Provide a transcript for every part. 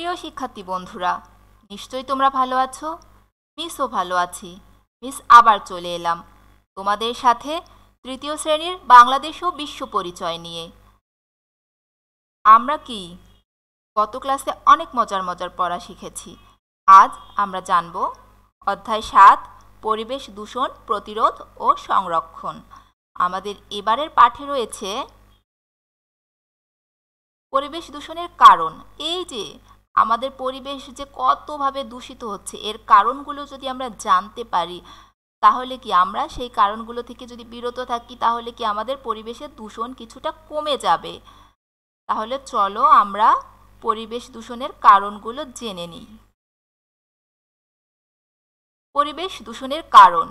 প্রিয় শিক্ষার্থী বন্ধুরা নিশ্চয়ই তোমরা ভালো আছো মিসও ভালো আছি মিস আবার চলে এলাম তোমাদের সাথে তৃতীয় শ্রেণীর বাংলাদেশ ও বিশ্ব পরিচয় নিয়ে আমরা কি গত ক্লাসে অনেক মজার মজার পড়া শিখেছি আজ আমরা জানব অধ্যায় সাত পরিবেশ দূষণ প্রতিরোধ ও সংরক্ষণ আমাদের এবারের পাঠে রয়েছে পরিবেশ দূষণের কারণ এই যে আমাদের পরিবেশ যে কতভাবে দূষিত হচ্ছে এর কারণগুলো যদি আমরা জানতে পারি তাহলে কি আমরা সেই কারণগুলো থেকে যদি বিরত থাকি তাহলে কি আমাদের পরিবেশের দূষণ কিছুটা কমে যাবে তাহলে চলো আমরা পরিবেশ দূষণের কারণগুলো জেনে নিই পরিবেশ দূষণের কারণ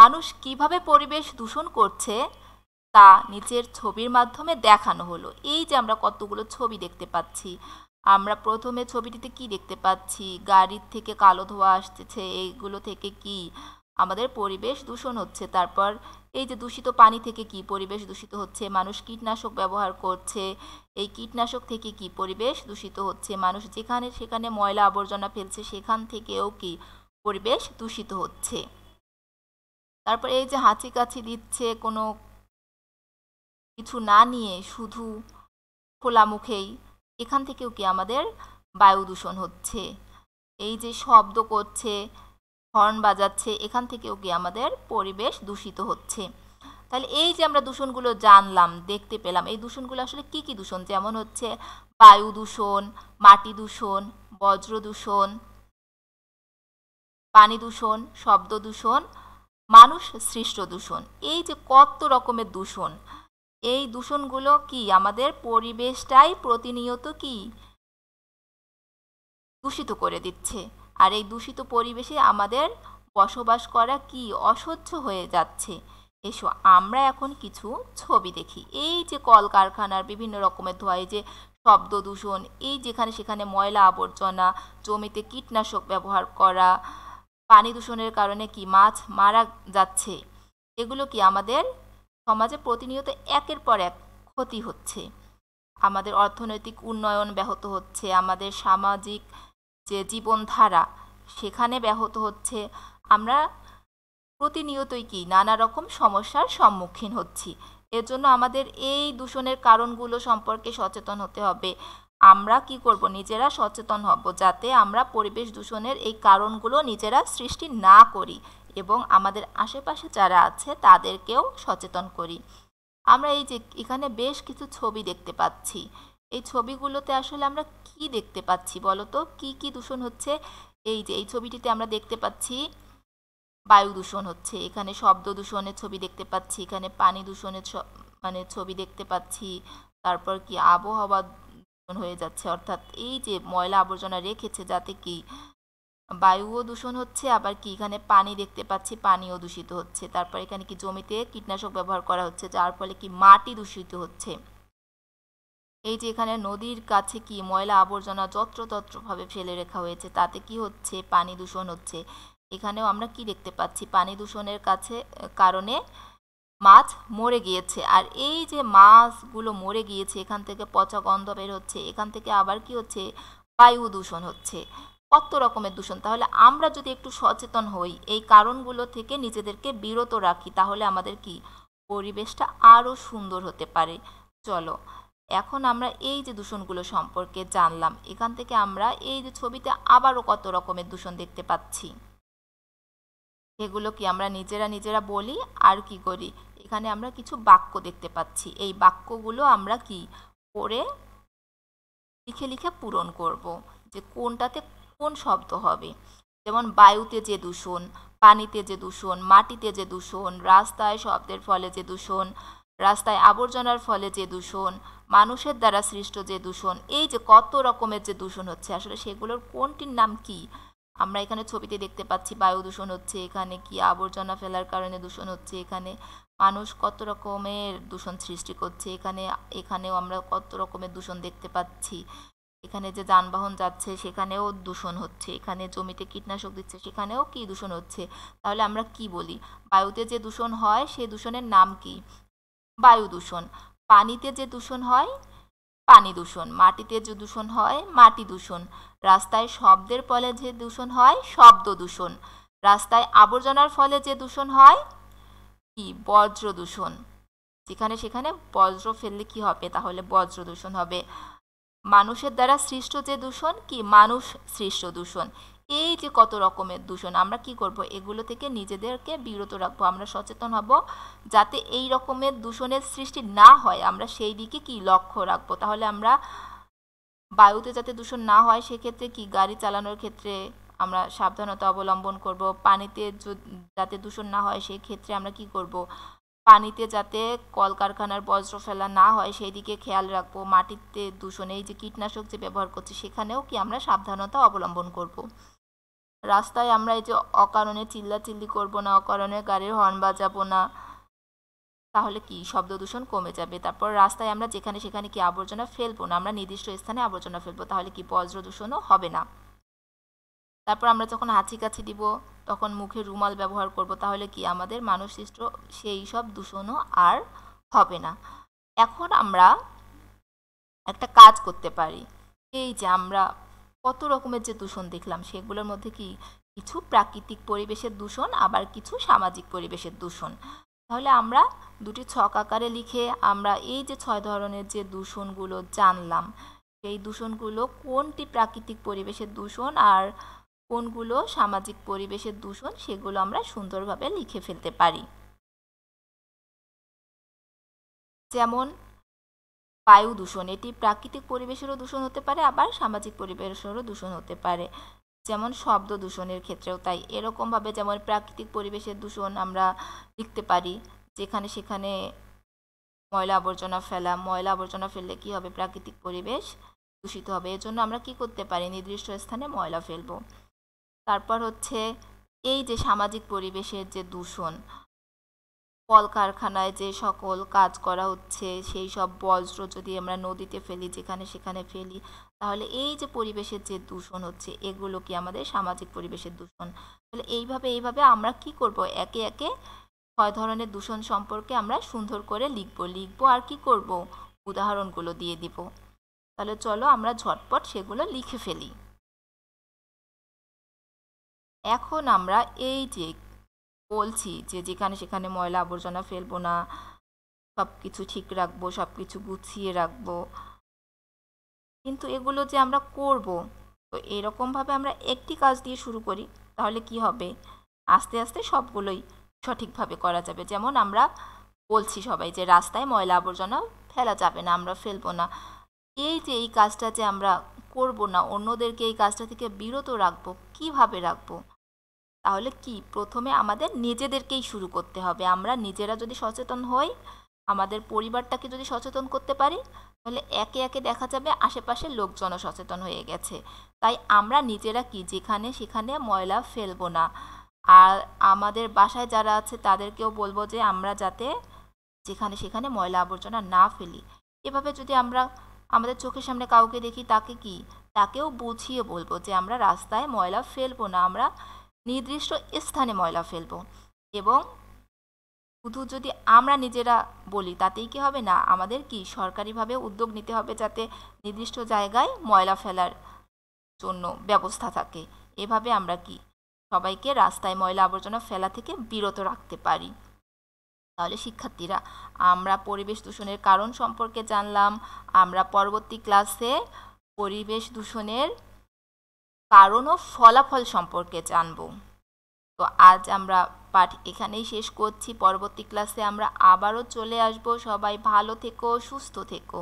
মানুষ কিভাবে পরিবেশ দূষণ করছে তা নিচের ছবির মাধ্যমে দেখানো হলো এই যে আমরা কতগুলো ছবি দেখতে পাচ্ছি আমরা প্রথমে ছবিটিতে কি দেখতে পাচ্ছি গাড়ির থেকে কালো ধোঁয়া আসতেছে এইগুলো থেকে কি আমাদের পরিবেশ দূষণ হচ্ছে তারপর এই যে দূষিত পানি থেকে কি পরিবেশ দূষিত হচ্ছে মানুষ কীটনাশক ব্যবহার করছে এই কীটনাশক থেকে কি পরিবেশ দূষিত হচ্ছে মানুষ যেখানে সেখানে ময়লা আবর্জনা ফেলছে সেখান থেকেও কি পরিবেশ দূষিত হচ্ছে তারপর এই যে হাঁচি কাছি দিচ্ছে কোনো কিছু না নিয়ে শুধু খোলা মুখেই এখান থেকেও কি আমাদের বায়ু দূষণ হচ্ছে এই যে শব্দ করছে হর্ন বাজাচ্ছে এখান থেকেও কি আমাদের পরিবেশ দূষিত হচ্ছে তাহলে এই যে আমরা দূষণগুলো জানলাম দেখতে পেলাম এই দূষণগুলো আসলে কি কি দূষণ যেমন হচ্ছে বায়ু দূষণ মাটি দূষণ বজ্র দূষণ পানি দূষণ শব্দ দূষণ মানুষ সৃষ্ট দূষণ এই যে কত রকমের দূষণ এই দূষণগুলো কি আমাদের পরিবেশটাই প্রতিনিয়ত কি দূষিত করে দিচ্ছে আর এই দূষিত পরিবেশে আমাদের বসবাস করা কি অসহ্য হয়ে যাচ্ছে এসো আমরা এখন কিছু ছবি দেখি এই যে কলকারখানার বিভিন্ন রকমের ধোয়ায় যে শব্দ দূষণ এই যেখানে সেখানে ময়লা আবর্জনা জমিতে কীটনাশক ব্যবহার করা পানি দূষণের কারণে কি মাছ মারা যাচ্ছে এগুলো কি আমাদের সমাজে প্রতিনিয়ত একের পর এক ক্ষতি হচ্ছে আমাদের অর্থনৈতিক উন্নয়ন ব্যাহত হচ্ছে আমাদের সামাজিক যে জীবনধারা সেখানে ব্যাহত হচ্ছে আমরা প্রতিনিয়তই কি নানা রকম সমস্যার সম্মুখীন হচ্ছি এর জন্য আমাদের এই দূষণের কারণগুলো সম্পর্কে সচেতন হতে হবে আমরা কি করব নিজেরা সচেতন হব যাতে আমরা পরিবেশ দূষণের এই কারণগুলো নিজেরা সৃষ্টি না করি এবং আমাদের আশেপাশে যারা আছে তাদেরকেও সচেতন করি আমরা এই যে এখানে বেশ কিছু ছবি দেখতে পাচ্ছি এই ছবিগুলোতে আসলে আমরা কি দেখতে পাচ্ছি বলো তো কি দূষণ হচ্ছে এই যে এই ছবিটিতে আমরা দেখতে পাচ্ছি বায়ু দূষণ হচ্ছে এখানে শব্দ দূষণের ছবি দেখতে পাচ্ছি এখানে পানি দূষণের মানে ছবি দেখতে পাচ্ছি তারপর কি আবহাওয়া হয়ে যাচ্ছে অর্থাৎ এই যে ময়লা আবর্জনা রেখেছে যাতে কি বায়ুও দূষণ হচ্ছে আবার কি এখানে পানি দেখতে পাচ্ছি পানিও দূষিত হচ্ছে তারপর এখানে কি জমিতে কীটনাশক ব্যবহার করা হচ্ছে যার ফলে কি মাটি দূষিত হচ্ছে এই যে এখানে নদীর কাছে কি ময়লা আবর্জনা যত্রতত্রভাবে ফেলে রেখা হয়েছে তাতে কি হচ্ছে পানি দূষণ হচ্ছে এখানেও আমরা কি দেখতে পাচ্ছি পানি দূষণের কাছে কারণে মাছ মরে গিয়েছে আর এই যে মাছগুলো মরে গিয়েছে এখান থেকে পচা গন্ধ বের হচ্ছে এখান থেকে আবার কি হচ্ছে বায়ু দূষণ হচ্ছে কত রকমের দূষণ তাহলে আমরা যদি একটু সচেতন হই এই কারণগুলো থেকে নিজেদেরকে বিরত রাখি তাহলে আমাদের কি পরিবেশটা আরও সুন্দর হতে পারে চলো এখন আমরা এই যে দূষণগুলো সম্পর্কে জানলাম এখান থেকে আমরা এই যে ছবিতে আবারও কত রকমের দূষণ দেখতে পাচ্ছি এগুলো কি আমরা নিজেরা নিজেরা বলি আর কি করি এখানে আমরা কিছু বাক্য দেখতে পাচ্ছি এই বাক্যগুলো আমরা কি করে লিখে লিখে পূরণ করব যে কোনটাতে কোন শব্দ হবে যেমন বায়ুতে যে দূষণ পানিতে যে দূষণ মাটিতে যে দূষণ রাস্তায় শব্দের ফলে যে দূষণ রাস্তায় আবর্জনার ফলে যে দূষণ মানুষের দ্বারা সৃষ্ট যে দূষণ এই যে কত রকমের যে দূষণ হচ্ছে আসলে সেগুলোর কোনটির নাম কি আমরা এখানে ছবিতে দেখতে পাচ্ছি বায়ু দূষণ হচ্ছে এখানে কি আবর্জনা ফেলার কারণে দূষণ হচ্ছে এখানে মানুষ কত রকমের দূষণ সৃষ্টি করছে এখানে এখানেও আমরা কত রকমের দূষণ দেখতে পাচ্ছি এখানে যে যানবাহন যাচ্ছে সেখানেও দূষণ হচ্ছে এখানে জমিতে কীটনাশক দিচ্ছে সেখানেও কি দূষণ হচ্ছে তাহলে আমরা কি বলি বায়ুতে যে দূষণ হয় সে দূষণের নাম কি বায়ু দূষণ পানিতে যে দূষণ হয় পানি দূষণ মাটিতে যে দূষণ হয় মাটি দূষণ রাস্তায় শব্দের ফলে যে দূষণ হয় শব্দ দূষণ রাস্তায় আবর্জনার ফলে যে দূষণ হয় কি বজ্র দূষণ যেখানে সেখানে বজ্র ফেললে কি হবে তাহলে বজ্র দূষণ হবে মানুষের দ্বারা সৃষ্ট যে দূষণ কি মানুষ সৃষ্ট দূষণ এই যে কত রকমের দূষণ আমরা কি করব এগুলো থেকে নিজেদেরকে বিরত রাখবো আমরা সচেতন হব যাতে এই রকমের দূষণের সৃষ্টি না হয় আমরা সেই দিকে কি লক্ষ্য রাখবো তাহলে আমরা বায়ুতে যাতে দূষণ না হয় সেক্ষেত্রে কি গাড়ি চালানোর ক্ষেত্রে আমরা সাবধানতা অবলম্বন করব পানিতে যাতে দূষণ না হয় সেক্ষেত্রে আমরা কি করব পানিতে যাতে কলকারখানার বজ্র ফেলা না হয় সেই দিকে খেয়াল রাখবো মাটিতে দূষণে এই যে কীটনাশক যে ব্যবহার করছে সেখানেও কি আমরা সাবধানতা অবলম্বন করব। রাস্তায় আমরা এই যে অকারণে চিল্লাচিল্লি করব না অকারণে গাড়ির হর্ন বাজাবো না তাহলে কি শব্দ দূষণ কমে যাবে তারপর রাস্তায় আমরা যেখানে সেখানে কি আবর্জনা ফেলবো না আমরা নির্দিষ্ট স্থানে আবর্জনা ফেলবো তাহলে কি বজ্র দূষণও হবে না তারপর আমরা যখন হাঁচি কাছি দিব তখন মুখে রুমাল ব্যবহার করব তাহলে কি আমাদের মানুষ সৃষ্ট সেই সব দূষণও আর হবে না এখন আমরা একটা কাজ করতে পারি এই যে আমরা কত রকমের যে দূষণ দেখলাম সেগুলোর মধ্যে কি কিছু প্রাকৃতিক পরিবেশের দূষণ আবার কিছু সামাজিক পরিবেশের দূষণ তাহলে আমরা দুটি ছক আকারে লিখে আমরা এই যে ছয় ধরনের যে দূষণগুলো জানলাম সেই দূষণগুলো কোনটি প্রাকৃতিক পরিবেশের দূষণ আর কোনগুলো সামাজিক পরিবেশের দূষণ সেগুলো আমরা সুন্দরভাবে লিখে ফেলতে পারি যেমন বায়ু দূষণ এটি প্রাকৃতিক পরিবেশেরও দূষণ হতে পারে আবার সামাজিক পরিবেশেরও দূষণ হতে পারে যেমন শব্দ দূষণের ক্ষেত্রেও তাই এরকমভাবে যেমন প্রাকৃতিক পরিবেশের দূষণ আমরা লিখতে পারি যেখানে সেখানে ময়লা আবর্জনা ফেলা ময়লা আবর্জনা ফেললে কি হবে প্রাকৃতিক পরিবেশ দূষিত হবে এজন্য আমরা কি করতে পারি নির্দিষ্ট স্থানে ময়লা ফেলবো তারপর হচ্ছে এই যে সামাজিক পরিবেশের যে দূষণ কলকারখানায় যে সকল কাজ করা হচ্ছে সেই সব বজ্র যদি আমরা নদীতে ফেলি যেখানে সেখানে ফেলি তাহলে এই যে পরিবেশের যে দূষণ হচ্ছে এগুলো কি আমাদের সামাজিক পরিবেশের দূষণ তাহলে এইভাবে এইভাবে আমরা কি করব একে একে ছয় ধরনের দূষণ সম্পর্কে আমরা সুন্দর করে লিখব লিখব আর কি করব উদাহরণগুলো দিয়ে দিব তাহলে চলো আমরা ঝটপট সেগুলো লিখে ফেলি এখন আমরা এই যে বলছি যে যেখানে সেখানে ময়লা আবর্জনা ফেলবো না সব কিছু ঠিক রাখবো সব কিছু গুছিয়ে রাখবো কিন্তু এগুলো যে আমরা করব তো এরকমভাবে আমরা একটি কাজ দিয়ে শুরু করি তাহলে কি হবে আস্তে আস্তে সবগুলোই সঠিকভাবে করা যাবে যেমন আমরা বলছি সবাই যে রাস্তায় ময়লা আবর্জনা ফেলা যাবে না আমরা ফেলবো না এই যে এই কাজটা যে আমরা করব না অন্যদেরকে এই কাজটা থেকে বিরত রাখবো কিভাবে রাখবো তাহলে কি প্রথমে আমাদের নিজেদেরকেই শুরু করতে হবে আমরা নিজেরা যদি সচেতন হই আমাদের পরিবারটাকে যদি সচেতন করতে পারি তাহলে একে একে দেখা যাবে আশেপাশের লোকজনও সচেতন হয়ে গেছে তাই আমরা নিজেরা কি যেখানে সেখানে ময়লা ফেলবো না আর আমাদের বাসায় যারা আছে তাদেরকেও বলবো যে আমরা যাতে যেখানে সেখানে ময়লা আবর্জনা না ফেলি এভাবে যদি আমরা আমাদের চোখের সামনে কাউকে দেখি তাকে কি তাকেও বুঝিয়ে বলবো যে আমরা রাস্তায় ময়লা ফেলবো না আমরা নির্দিষ্ট স্থানে ময়লা ফেলব এবং শুধু যদি আমরা নিজেরা বলি তাতেই কি হবে না আমাদের কি সরকারিভাবে উদ্যোগ নিতে হবে যাতে নির্দিষ্ট জায়গায় ময়লা ফেলার জন্য ব্যবস্থা থাকে এভাবে আমরা কি সবাইকে রাস্তায় ময়লা আবর্জনা ফেলা থেকে বিরত রাখতে পারি তাহলে শিক্ষার্থীরা আমরা পরিবেশ দূষণের কারণ সম্পর্কে জানলাম আমরা পরবর্তী ক্লাসে পরিবেশ দূষণের কারণ ও ফলাফল সম্পর্কে জানব তো আজ আমরা পাঠ এখানেই শেষ করছি পরবর্তী ক্লাসে আমরা আবারও চলে আসব সবাই ভালো থেকো সুস্থ থেকো